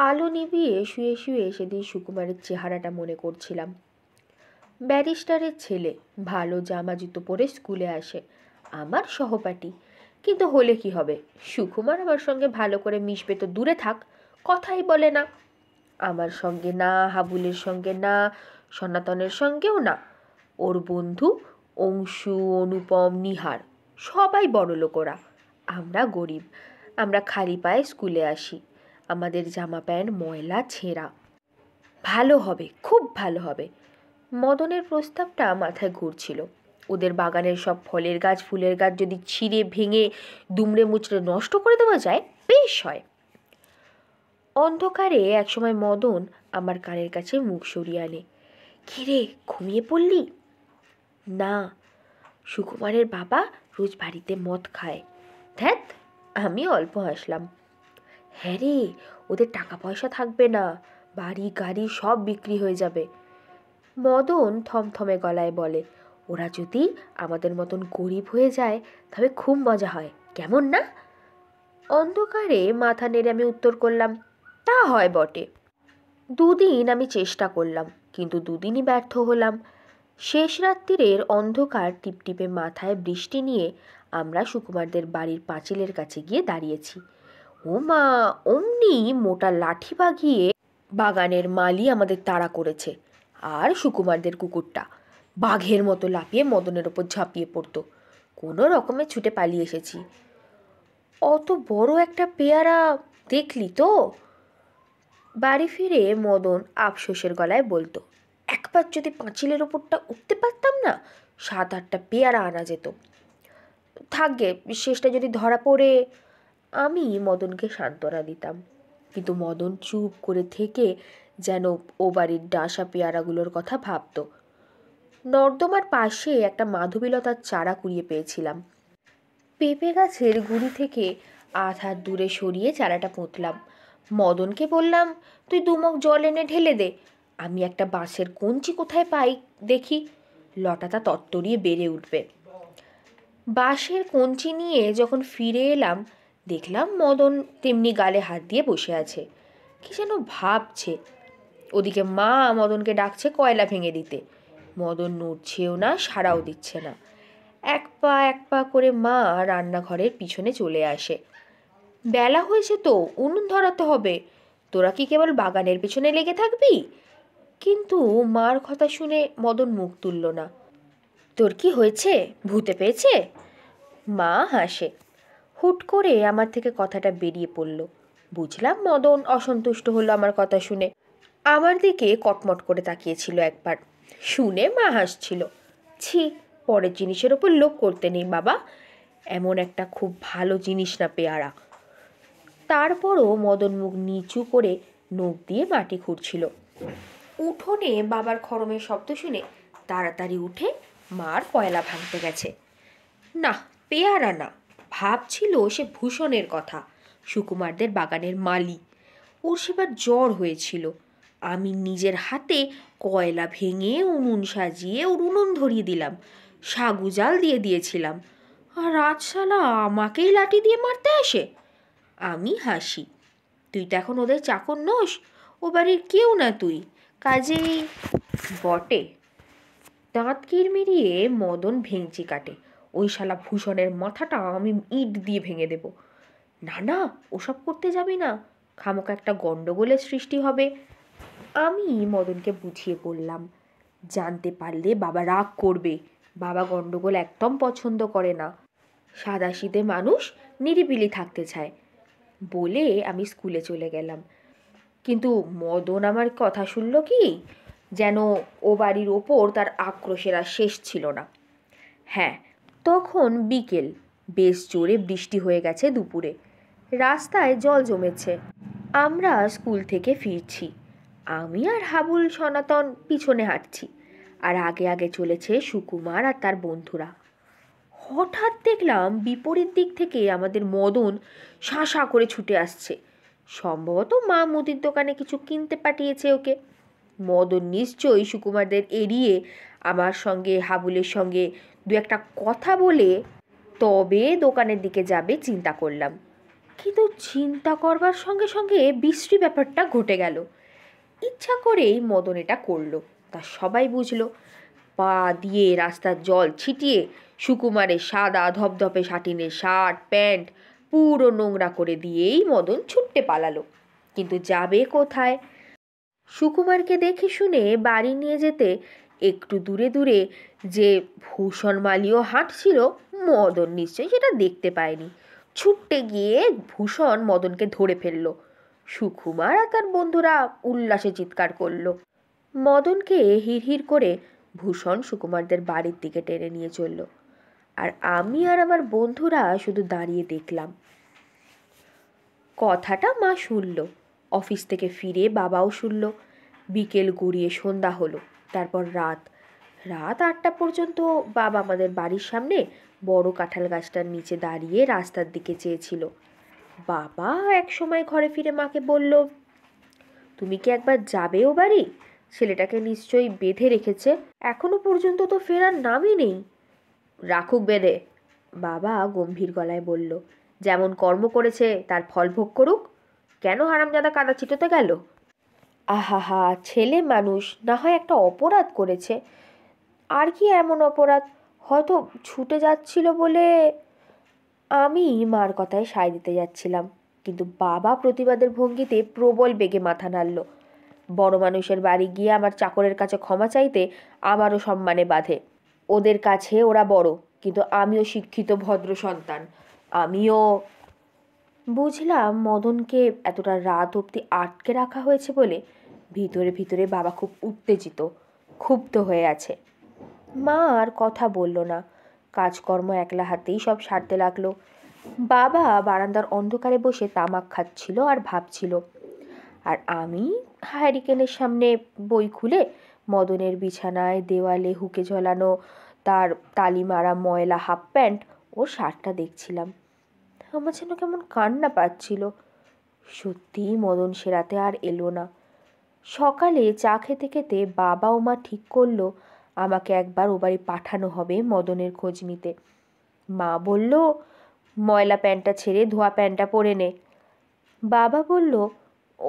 আলো নিবিয়ে শুয়ে শুয়ে সেদিন সুকুমারের চেহারাটা মনে করছিলাম ব্যারিস্টারের ছেলে ভালো জামা জুতো পরে স্কুলে আসে আমার সহপাঠী কিন্তু হলে কি হবে সুকুমার আমার সঙ্গে ভালো করে মিশবে তো দূরে থাক কথাই বলে না আমার সঙ্গে না হাবুলের সঙ্গে না সনাতনের সঙ্গেও না ওর বন্ধু অংশু অনুপম নিহার সবাই বড় লোকরা আমরা গরিব আমরা খালি পায়ে স্কুলে আসি আমাদের জামা প্যান্ট ময়লা ছেঁড়া ভালো হবে খুব ভালো হবে মদনের প্রস্তাবটা মাথায় ঘুরছিল ওদের বাগানের সব ফলের গাছ ফুলের গাছ যদি ছিঁড়ে ভেঙে দুমড়ে মুচড়ে নষ্ট করে দেওয়া যায় বেশ হয় অন্ধকারে একসময় মদন আমার কানের কাছে মুখ সরিয়ে আনে কিরে ঘুমিয়ে পড়লি না সুকুমারের বাবা রোজ বাড়িতে মদ খায় ধ্যাত আমি অল্প হাসলাম হ্যাঁ রে ওদের টাকা পয়সা থাকবে না বাড়ি গাড়ি সব বিক্রি হয়ে যাবে মদন থমথমে গলায় বলে ওরা যদি আমাদের মতন গরিব হয়ে যায় তবে খুব মজা হয় কেমন না অন্ধকারে মাথা নেড়ে আমি উত্তর করলাম তা হয় বটে দুদিন আমি চেষ্টা করলাম কিন্তু দুদিনই ব্যর্থ হলাম শেষ রাত্রিরের অন্ধকার টিপটিপে মাথায় বৃষ্টি নিয়ে আমরা সুকুমারদের বাড়ির পাঁচিলের কাছে গিয়ে দাঁড়িয়েছি ও মা অমনি মোটা লাঠি বাগিয়ে বাগানের মালি আমাদের তাড়া করেছে আর সুকুমারদের কুকুরটা বাঘের মতো লাফিয়ে মদনের ওপর ঝাঁপিয়ে পড়তো কোনো রকমে ছুটে পালিয়ে এসেছি অত বড় একটা পেয়ারা দেখলি তো বাড়ি ফিরে মদন আফসোসের গলায় বলতো একবার যদি পাঁচিলের ওপরটা উঠতে পারতাম না সাত আটটা পেয়ারা আনা যেত থাকবে শেষটা যদি ধরা পড়ে আমি মদনকে সান্ত্বনা দিতাম কিন্তু মদন চুপ করে থেকে যেন ও বাড়ির ডাসা পেয়ারাগুলোর কথা ভাবতো নর্দমার পাশে একটা মাধবীলতার চারা কুড়িয়ে পেয়েছিলাম পেঁপে গাছের গুড়ি থেকে আধ হাত দূরে সরিয়ে চারাটা পুঁতলাম মদনকে বললাম তুই দুমক জল এনে ঢেলে দে আমি একটা বাঁশের কঞ্চি কোথায় পাই দেখি লটাটা তত্তরিয়ে বেড়ে উঠবে বাঁশের কঞ্চি নিয়ে যখন ফিরে এলাম দেখলাম মদন তেমনি গালে হাত দিয়ে বসে আছে কি যেন ভাবছে ওদিকে মা মদনকে ডাকছে কয়লা ভেঙে দিতে মদন নড়ছেও না সাড়াও দিচ্ছে না এক পা এক পা করে মা রান্নাঘরের পিছনে চলে আসে বেলা হয়েছে তো উনুন ধরাতে হবে তোরা কি কেবল বাগানের পেছনে লেগে থাকবি কিন্তু মার কথা শুনে মদন মুখ তুলল না তোর কি হয়েছে ভূতে পেয়েছে মা হাসে হুট করে আমার থেকে কথাটা বেরিয়ে পড়ল বুঝলাম মদন অসন্তুষ্ট হলো আমার কথা শুনে আমার দিকে কটমট করে তাকিয়েছিল একবার শুনে মা হাসছিল ছি পরের জিনিসের ওপর লোভ করতে নেই বাবা এমন একটা খুব ভালো জিনিস না পেয়ারা তারপরও মদন মুখ নিচু করে নখ দিয়ে মাটি খুঁড়ছিল উঠোনে বাবার খরমের শব্দ শুনে তাড়াতাড়ি উঠে মার কয়লা ভাঙতে গেছে না পেয়ারা না ভাবছিল সে ভূষণের কথা সুকুমারদের বাগানের মালি ওর সেবার জ্বর হয়েছিল আমি নিজের হাতে কয়লা ভেঙে উনুন সাজিয়ে ওর উনুন ধরিয়ে দিলাম সাগু জাল দিয়ে দিয়েছিলাম আর রাজশালা আমাকেই লাঠি দিয়ে মারতে আসে আমি হাসি তুই তো এখন ওদের চাকর নোস ও বাড়ির কেউ না তুই কাজেই বটে দাঁত মেরিয়ে মদন ভেঙচি কাটে ওই শালা ভূষণের মাথাটা আমি ইট দিয়ে ভেঙে দেব না না ওসব করতে যাবি না খামক একটা গণ্ডগোলের সৃষ্টি হবে আমি মদনকে বুঝিয়ে বললাম জানতে পারলে বাবা রাগ করবে বাবা গণ্ডগোল একদম পছন্দ করে না শীতে মানুষ নিরিবিলি থাকতে চায় বলে আমি স্কুলে চলে গেলাম কিন্তু মদন আমার কথা শুনল কি যেন ও বাড়ির ওপর তার আক্রোশের আর শেষ ছিল না হ্যাঁ তখন বিকেল বেশ জোরে বৃষ্টি হয়ে গেছে দুপুরে রাস্তায় জল জমেছে আমরা স্কুল থেকে ফিরছি আমি আর হাবুল সনাতন পিছনে হাঁটছি আর আগে আগে চলেছে সুকুমার আর তার বন্ধুরা হঠাৎ দেখলাম বিপরীত দিক থেকে আমাদের মদন শাঁসা করে ছুটে আসছে সম্ভবত মা মুদির দোকানে কিছু কিনতে পাঠিয়েছে ওকে মদন নিশ্চয়ই সুকুমারদের এড়িয়ে আমার সঙ্গে হাবুলের সঙ্গে দু একটা কথা বলে তবে দোকানের দিকে যাবে চিন্তা করলাম কিন্তু চিন্তা করবার সঙ্গে সঙ্গে বিশ্রী ব্যাপারটা ঘটে গেল ইচ্ছা করেই মদন এটা করলো তা সবাই বুঝলো পা দিয়ে রাস্তার জল ছিটিয়ে সুকুমারের সাদা ধপধপে শাটিনের শার্ট প্যান্ট পুরো নোংরা করে দিয়েই মদন ছুটতে পালালো কিন্তু যাবে কোথায় সুকুমারকে দেখে শুনে বাড়ি নিয়ে যেতে একটু দূরে দূরে যে ভূষণ মালিও হাঁটছিল মদন নিশ্চয়ই সেটা দেখতে পায়নি ছুটতে গিয়ে ভূষণ মদনকে ধরে ফেললো সুকুমার আর তার বন্ধুরা উল্লাসে চিৎকার করল মদনকে হিড়হিড় করে ভূষণ সুকুমারদের বাড়ির দিকে টেনে নিয়ে চলল আর আমি আর আমার বন্ধুরা শুধু দাঁড়িয়ে দেখলাম কথাটা মা শুনল অফিস থেকে ফিরে বাবাও শুনল বিকেল গড়িয়ে সন্ধ্যা হলো তারপর রাত রাত আটটা পর্যন্ত বাবা আমাদের বাড়ির সামনে বড় কাঁঠাল গাছটার নিচে দাঁড়িয়ে রাস্তার দিকে চেয়েছিল বাবা এক সময় ঘরে ফিরে মাকে বলল তুমি কি একবার যাবে ও বাড়ি ছেলেটাকে নিশ্চয়ই বেঁধে রেখেছে এখনো পর্যন্ত তো ফেরার নামই নেই রাখুক বেঁধে বাবা গম্ভীর গলায় বলল যেমন কর্ম করেছে তার ফল ভোগ করুক কেন হারামজাদা কাদা চিটোতে গেল আহাহা ছেলে মানুষ না হয় একটা অপরাধ করেছে আর কি এমন অপরাধ হয়তো ছুটে যাচ্ছিল বলে আমি মার কথায় সায় দিতে যাচ্ছিলাম কিন্তু বাবা প্রতিবাদের ভঙ্গিতে প্রবল বেগে মাথা নাড়ল বড় মানুষের বাড়ি গিয়ে আমার চাকরের কাছে ক্ষমা চাইতে আমারও সম্মানে বাধে ওদের কাছে ওরা বড় কিন্তু আমিও শিক্ষিত ভদ্র সন্তান আমিও বুঝলাম মদনকে এতটা রাত অবধি আটকে রাখা হয়েছে বলে ভিতরে ভিতরে বাবা খুব উত্তেজিত ক্ষুব্ধ হয়ে আছে মা আর কথা বলল না কাজকর্ম একলা হাতেই সব সারতে লাগলো বাবা বারান্দার অন্ধকারে বসে তামাক খাচ্ছিল আর ভাবছিল আর আমি হ্যারিকেনের সামনে বই খুলে মদনের বিছানায় দেওয়ালে হুকে ঝোলানো তার তালি মারা ময়লা হাফ প্যান্ট ও শার্টটা দেখছিলাম আমার যেন কেমন কান্না পাচ্ছিল সত্যিই মদন সেরাতে আর এলো না সকালে চা খেতে খেতে বাবা ও মা ঠিক করলো আমাকে একবার ও বাড়ি পাঠানো হবে মদনের খোঁজ নিতে মা বলল ময়লা প্যান্টটা ছেড়ে ধোয়া প্যান্টটা পরে নে বাবা বলল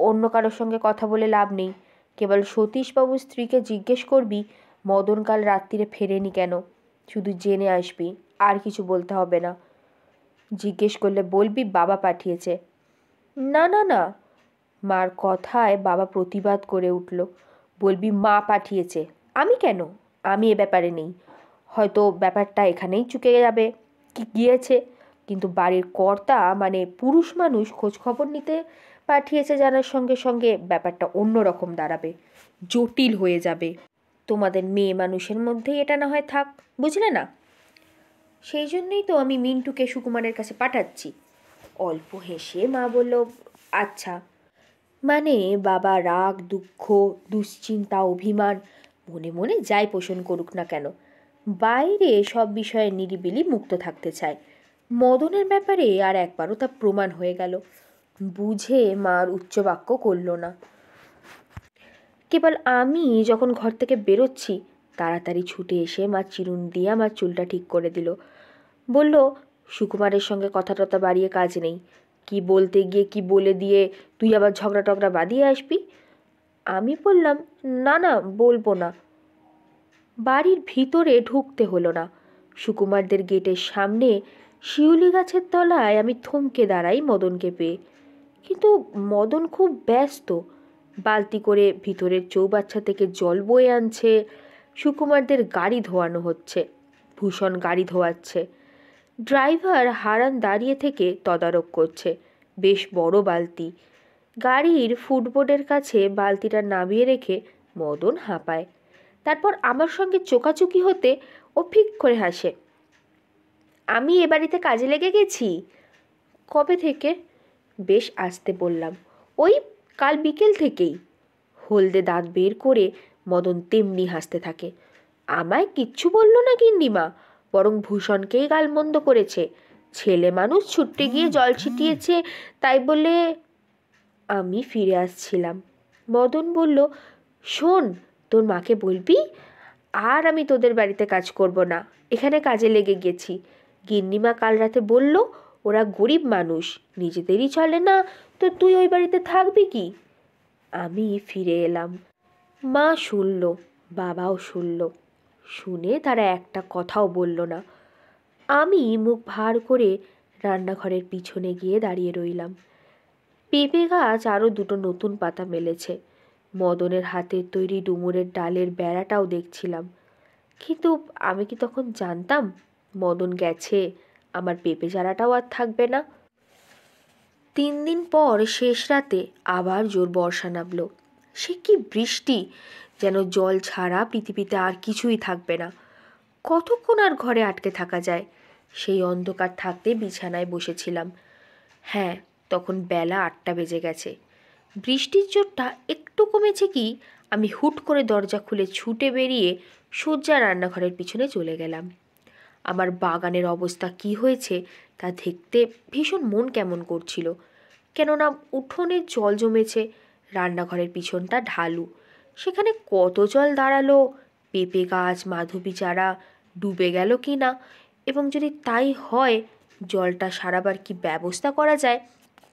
অন্য কারোর সঙ্গে কথা বলে লাভ নেই কেবল সতীশবাবুর স্ত্রীকে জিজ্ঞেস করবি মদন কাল রাত্রিরে ফেরেনি কেন শুধু জেনে আসবি আর কিছু বলতে হবে না জিজ্ঞেস করলে বলবি বাবা পাঠিয়েছে না না না মার কথায় বাবা প্রতিবাদ করে উঠল বলবি মা পাঠিয়েছে আমি কেন আমি এ ব্যাপারে নেই হয়তো ব্যাপারটা এখানেই চুকে যাবে কি গিয়েছে কিন্তু বাড়ির কর্তা মানে পুরুষ মানুষ খোঁজখবর নিতে পাঠিয়েছে জানার সঙ্গে সঙ্গে ব্যাপারটা অন্য রকম দাঁড়াবে জটিল হয়ে যাবে তোমাদের মেয়ে মানুষের মধ্যেই এটা না হয় থাক বুঝলে না সেই জন্যই তো আমি মিন্টুকে সুকুমারের কাছে পাঠাচ্ছি অল্প হেসে মা বলল আচ্ছা মানে বাবা রাগ দুঃখ দুশ্চিন্তা অভিমান মনে মনে যাই পোষণ করুক না কেন বাইরে সব বিষয়ে নিরিবিলি মুক্ত থাকতে চায় মদনের ব্যাপারে আর একবারও তা প্রমাণ হয়ে গেল বুঝে মার উচ্চ বাক্য করল না কেবল আমি যখন ঘর থেকে বেরোচ্ছি তাড়াতাড়ি ছুটে এসে মা চিরুন দিয়ে আমার চুলটা ঠিক করে দিল বলল সুকুমারের সঙ্গে কথা টথা বাড়িয়ে কাজ নেই কি বলতে গিয়ে কি বলে দিয়ে তুই আবার ঝগড়া টগড়া বাঁধিয়ে আসবি আমি বললাম না না বলবো না বাড়ির ভিতরে ঢুকতে হলো না সুকুমারদের গেটের সামনে শিউলি গাছের তলায় আমি থমকে দাঁড়াই মদনকে পেয়ে কিন্তু মদন খুব ব্যস্ত বালতি করে ভিতরের চৌবাচ্চা থেকে জল বয়ে আনছে সুকুমারদের গাড়ি ধোয়ানো হচ্ছে ভূষণ গাড়ি ধোয়াচ্ছে ড্রাইভার হারান দাঁড়িয়ে থেকে তদারক করছে বেশ বড় বালতি গাড়ির ফুটবোর্ডের কাছে বালতিটা নামিয়ে রেখে মদন হাঁপায় তারপর আমার সঙ্গে চোকাচুকি হতে ও ফিক করে হাসে আমি এ বাড়িতে কাজে লেগে গেছি কবে থেকে বেশ আসতে বললাম ওই কাল বিকেল থেকেই হলদে দাঁত বের করে মদন তেমনি হাসতে থাকে আমায় কিচ্ছু বলল না কিন্দিমা বরং ভূষণকেই গালমন্দ করেছে ছেলে মানুষ ছুটতে গিয়ে জল ছিটিয়েছে তাই বলে আমি ফিরে আসছিলাম মদন বলল শোন তোর মাকে বলবি আর আমি তোদের বাড়িতে কাজ করব না এখানে কাজে লেগে গেছি গিন্নিমা কাল রাতে বলল ওরা গরিব মানুষ নিজেদেরই চলে না তো তুই ওই বাড়িতে থাকবি কি আমি ফিরে এলাম মা শুনল বাবাও শুনল শুনে তারা একটা কথাও বলল না আমি মুখ ভার করে রান্নাঘরের পিছনে গিয়ে দাঁড়িয়ে রইলাম পেঁপে গাছ আরও দুটো নতুন পাতা মেলেছে মদনের হাতের তৈরি ডুমুরের ডালের বেড়াটাও দেখছিলাম কিন্তু আমি কি তখন জানতাম মদন গেছে আমার পেঁপে চারাটাও আর থাকবে না তিন দিন পর শেষ রাতে আবার জোর বর্ষা নামল সে কি বৃষ্টি যেন জল ছাড়া পৃথিবীতে আর কিছুই থাকবে না কতক্ষণ আর ঘরে আটকে থাকা যায় সেই অন্ধকার থাকতে বিছানায় বসেছিলাম হ্যাঁ তখন বেলা আটটা বেজে গেছে বৃষ্টির জোরটা একটু কমেছে কি আমি হুট করে দরজা খুলে ছুটে বেরিয়ে সূর্যা রান্নাঘরের পিছনে চলে গেলাম আমার বাগানের অবস্থা কি হয়েছে তা দেখতে ভীষণ মন কেমন করছিল কেননা উঠোনে জল জমেছে রান্নাঘরের পিছনটা ঢালু সেখানে কত জল দাঁড়ালো পেঁপে গাছ মাধবী চারা ডুবে গেল কি না এবং যদি তাই হয় জলটা সারাবার কি ব্যবস্থা করা যায়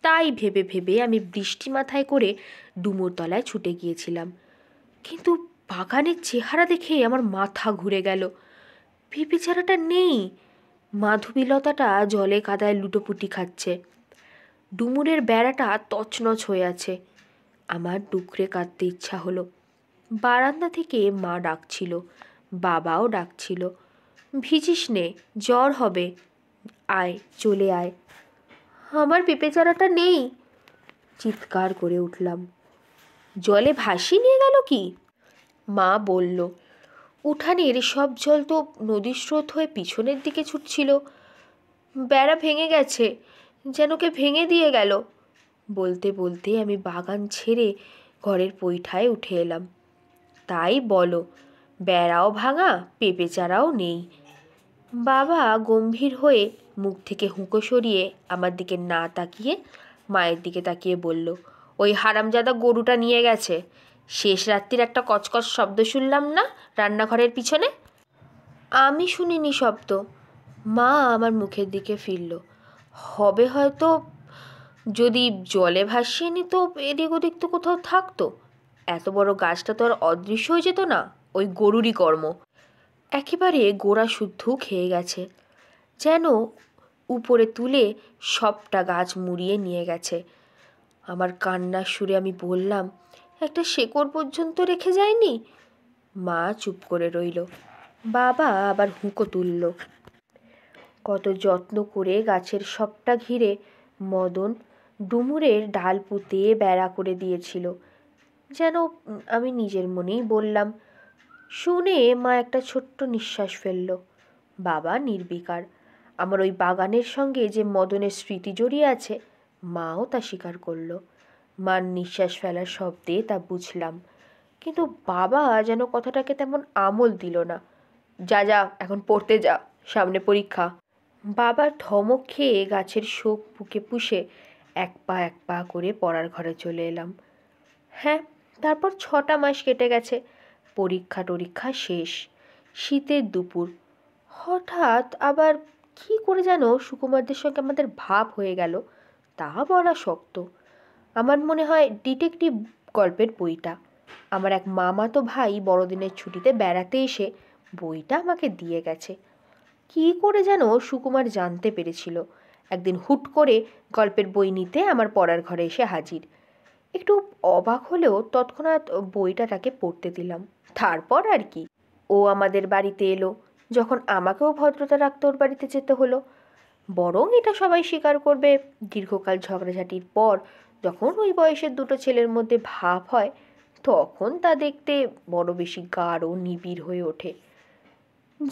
তাই ভেবে ভেবে আমি বৃষ্টি মাথায় করে ডুমোর তলায় ছুটে গিয়েছিলাম কিন্তু বাগানের চেহারা দেখে আমার মাথা ঘুরে গেল পেঁপে চারাটা নেই মাধবীলতাটা জলে কাদায় লুটোপুটি খাচ্ছে ডুমুরের বেড়াটা তছনছ হয়ে আছে আমার ডুকরে কাঁদতে ইচ্ছা হলো বারান্দা থেকে মা ডাকছিল বাবাও ডাকছিল ভিজিস নে জ্বর হবে আয় চলে আয় আমার পেঁপে চারাটা নেই চিৎকার করে উঠলাম জলে ভাসিয়ে নিয়ে গেল কি মা বলল উঠানের সব জল তো নদীর স্রোত হয়ে পিছনের দিকে ছুটছিল বেড়া ভেঙে গেছে যেন কে ভেঙে দিয়ে গেল বলতে বলতে আমি বাগান ছেড়ে ঘরের পৈঠায় উঠে এলাম তাই বলো বেড়াও ভাঙা পেঁপে চারাও নেই বাবা গম্ভীর হয়ে মুখ থেকে হুঁকো সরিয়ে আমার দিকে না তাকিয়ে মায়ের দিকে তাকিয়ে বলল ওই হারামজাদা গরুটা নিয়ে গেছে শেষ রাত্রির একটা কচকচ শব্দ শুনলাম না রান্নাঘরের পিছনে আমি শুনিনি শব্দ মা আমার মুখের দিকে ফিরল হবে হয়তো যদি জলে ভাসিয়ে নি তো এদিক ওদিক তো কোথাও থাকতো এত বড় গাছটা তো আর অদৃশ্য হয়ে যেত না ওই গরুরই কর্ম একেবারে গোড়া শুদ্ধ খেয়ে গেছে যেন উপরে তুলে সবটা গাছ মুড়িয়ে নিয়ে গেছে আমার কান্নার সুরে আমি বললাম একটা শেকড় পর্যন্ত রেখে যায়নি মা চুপ করে রইল বাবা আবার হুঁকো তুলল কত যত্ন করে গাছের সবটা ঘিরে মদন ডুমুরের ডাল পুঁতে বেড়া করে দিয়েছিল যেন আমি নিজের মনেই বললাম শুনে মা একটা ছোট্ট নিঃশ্বাস ফেলল বাবা নির্বিকার আমার ওই বাগানের সঙ্গে যে মদনের স্মৃতি জড়িয়ে আছে মাও তা স্বীকার করল মার নিঃশ্বাস ফেলার শব্দে তা বুঝলাম কিন্তু বাবা যেন কথাটাকে তেমন আমল দিল না যা যা এখন পড়তে যা সামনে পরীক্ষা বাবার ধমক খেয়ে গাছের শোক বুকে পুষে এক পা এক পা করে পড়ার ঘরে চলে এলাম হ্যাঁ তারপর ছটা মাস কেটে গেছে পরীক্ষা টরীক্ষা শেষ শীতের দুপুর হঠাৎ আবার কী করে যেন সুকুমারদের সঙ্গে আমাদের ভাব হয়ে গেল তা বলা শক্ত আমার মনে হয় ডিটেকটিভ গল্পের বইটা আমার এক মামা তো ভাই বড়দিনের ছুটিতে বেড়াতে এসে বইটা আমাকে দিয়ে গেছে কী করে যেন সুকুমার জানতে পেরেছিল একদিন হুট করে গল্পের বই নিতে আমার পড়ার ঘরে এসে হাজির একটু অবাক হলেও তৎক্ষণাৎ বইটা তাকে পড়তে দিলাম তারপর আর কি ও আমাদের বাড়িতে এলো যখন আমাকেও ভদ্রতা রাখতে ওর বাড়িতে যেতে হলো বরং এটা সবাই স্বীকার করবে দীর্ঘকাল ঝগড়াঝাটির পর যখন ওই বয়সের দুটো ছেলের মধ্যে ভাব হয় তখন তা দেখতে বড় বেশি গাঢ় নিবিড় হয়ে ওঠে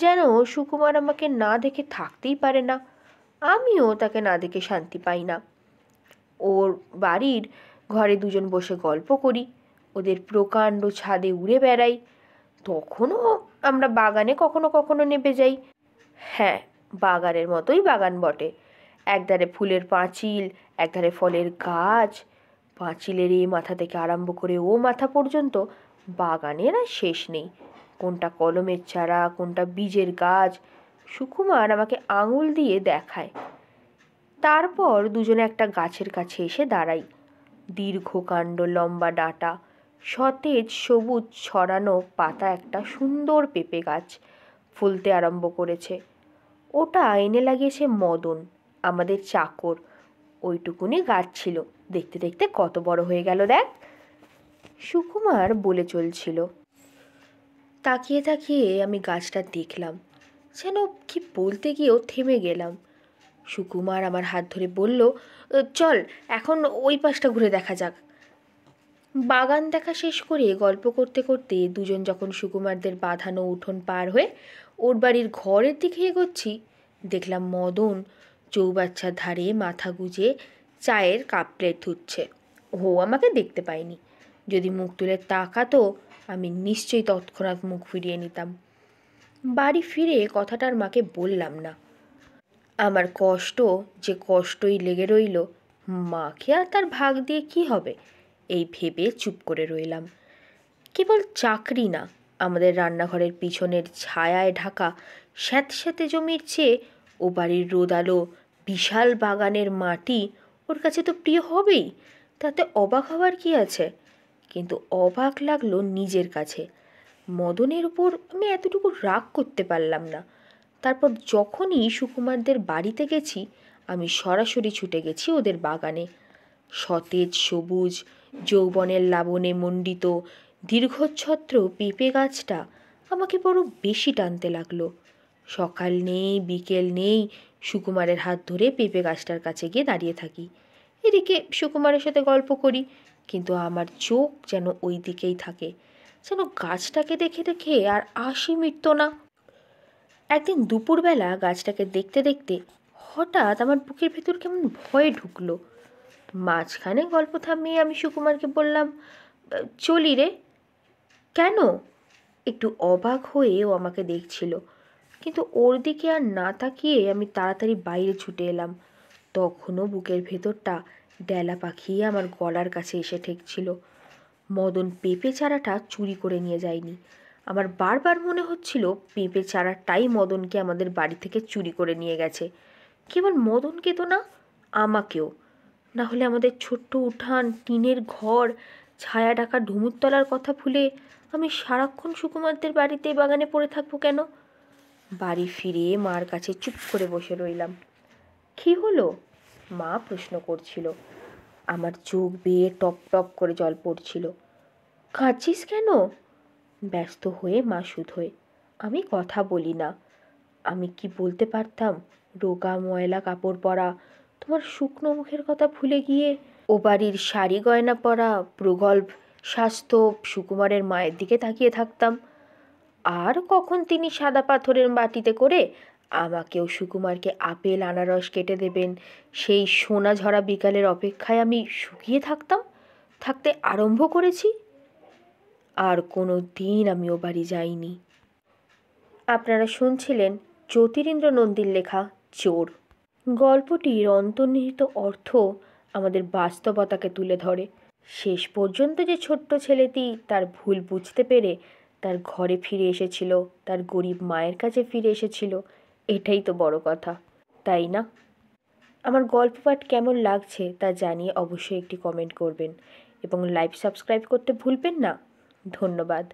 যেন সুকুমার আমাকে না দেখে থাকতেই পারে না আমিও তাকে না দেখে শান্তি পাই না ওর বাড়ির ঘরে দুজন বসে গল্প করি ওদের প্রকাণ্ড ছাদে উড়ে বেড়াই তখনও আমরা বাগানে কখনো কখনো নেমে যাই হ্যাঁ বাগানের মতোই বাগান বটে একধারে ফুলের পাঁচিল একধারে ফলের গাছ পাঁচিলের এই মাথা থেকে আরম্ভ করে ও মাথা পর্যন্ত বাগানের আর শেষ নেই কোনটা কলমের চারা কোনটা বীজের গাছ সুকুমার আমাকে আঙুল দিয়ে দেখায় তারপর দুজনে একটা গাছের কাছে এসে দাঁড়াই দীর্ঘকাণ্ড লম্বা ডাঁটা সতেজ সবুজ ছড়ানো পাতা একটা সুন্দর পেঁপে গাছ ফুলতে আরম্ভ করেছে ওটা এনে লাগিয়েছে মদন আমাদের চাকর ওইটুকুনি গাছ ছিল দেখতে দেখতে কত বড় হয়ে গেল দেখ সুকুমার বলে চলছিল তাকিয়ে তাকিয়ে আমি গাছটা দেখলাম যেন কি বলতে গিয়েও থেমে গেলাম সুকুমার আমার হাত ধরে বলল চল এখন ওই পাশটা ঘুরে দেখা যাক বাগান দেখা শেষ করে গল্প করতে করতে দুজন যখন সুকুমারদের বাঁধানো উঠোন পার হয়ে ওর বাড়ির ঘরের দিকে এগোচ্ছি দেখলাম মদন চৌবাচ্চার ধারে মাথা গুজে চায়ের কাপ প্লেট ধুচ্ছে ও আমাকে দেখতে পায়নি যদি মুখ তুলে তাকাতো আমি নিশ্চয়ই তৎক্ষণাৎ মুখ ফিরিয়ে নিতাম বাড়ি ফিরে কথাটার মাকে বললাম না আমার কষ্ট যে কষ্টই লেগে রইল মাকে আর তার ভাগ দিয়ে কি হবে এই ভেবে চুপ করে রইলাম কেবল চাকরি না আমাদের রান্নাঘরের পিছনের ছায়ায় ঢাকা স্যাঁতস্যাঁতে জমির চেয়ে ও বাড়ির রোদ আলো বিশাল বাগানের মাটি ওর কাছে তো প্রিয় হবেই তাতে অবাক হওয়ার কি আছে কিন্তু অবাক লাগলো নিজের কাছে মদনের উপর আমি এতটুকু রাগ করতে পারলাম না তারপর যখনই সুকুমারদের বাড়িতে গেছি আমি সরাসরি ছুটে গেছি ওদের বাগানে সতেজ সবুজ যৌবনের লাবণে মণ্ডিত দীর্ঘচ্ছত্র পেঁপে গাছটা আমাকে বড় বেশি টানতে লাগলো সকাল নেই বিকেল নেই সুকুমারের হাত ধরে পেঁপে গাছটার কাছে গিয়ে দাঁড়িয়ে থাকি এদিকে সুকুমারের সাথে গল্প করি কিন্তু আমার চোখ যেন ওই দিকেই থাকে যেন গাছটাকে দেখে দেখে আর আসি মিটত না একদিন দুপুরবেলা গাছটাকে দেখতে দেখতে হঠাৎ আমার বুকের ভেতর কেমন ভয় ঢুকলো মাঝখানে গল্প থামিয়ে আমি সুকুমারকে বললাম চলি রে কেন একটু অবাক হয়ে ও আমাকে দেখছিল কিন্তু ওর দিকে আর না তাকিয়ে আমি তাড়াতাড়ি বাইরে ছুটে এলাম তখনও বুকের ভেতরটা ডেলা পাখিয়ে আমার গলার কাছে এসে ঠেকছিল মদন পেঁপে চারাটা চুরি করে নিয়ে যায়নি আমার বারবার মনে হচ্ছিল পেঁপে চারাটাই মদনকে আমাদের বাড়ি থেকে চুরি করে নিয়ে গেছে কেবল মদনকে তো না আমাকেও না হলে আমাদের ছোট্ট উঠান টিনের ঘর ছায়া ডাকা তলার কথা ভুলে আমি সারাক্ষণ সুকুমারদের বাড়িতে বাগানে পড়ে থাকবো কেন বাড়ি ফিরে মার কাছে চুপ করে বসে রইলাম কী হলো মা প্রশ্ন করছিল আমার চোখ বেয়ে টপ টপ করে জল পড়ছিল কাঁদছিস কেন ব্যস্ত হয়ে মা শুধোয় আমি কথা বলি না আমি কি বলতে পারতাম রোগা ময়লা কাপড় পরা তোমার শুকনো মুখের কথা ভুলে গিয়ে ও বাড়ির শাড়ি গয়না পরা প্রগল্ভ স্বাস্থ্য সুকুমারের মায়ের দিকে তাকিয়ে থাকতাম আর কখন তিনি সাদা পাথরের বাটিতে করে আমাকেও সুকুমারকে আপেল আনারস কেটে দেবেন সেই সোনা ঝরা বিকালের অপেক্ষায় আমি শুকিয়ে থাকতাম থাকতে আরম্ভ করেছি আর কোনো দিন আমি ও বাড়ি যাইনি আপনারা শুনছিলেন জ্যোতিরিন্দ্র নন্দীর লেখা চোর গল্পটির অন্তর্নিহিত অর্থ আমাদের বাস্তবতাকে তুলে ধরে শেষ পর্যন্ত যে ছোট্ট ছেলেটি তার ভুল বুঝতে পেরে তার ঘরে ফিরে এসেছিল তার গরিব মায়ের কাছে ফিরে এসেছিল এটাই তো বড় কথা তাই না আমার গল্প পাঠ কেমন লাগছে তা জানিয়ে অবশ্যই একটি কমেন্ট করবেন এবং লাইভ সাবস্ক্রাইব করতে ভুলবেন না ধন্যবাদ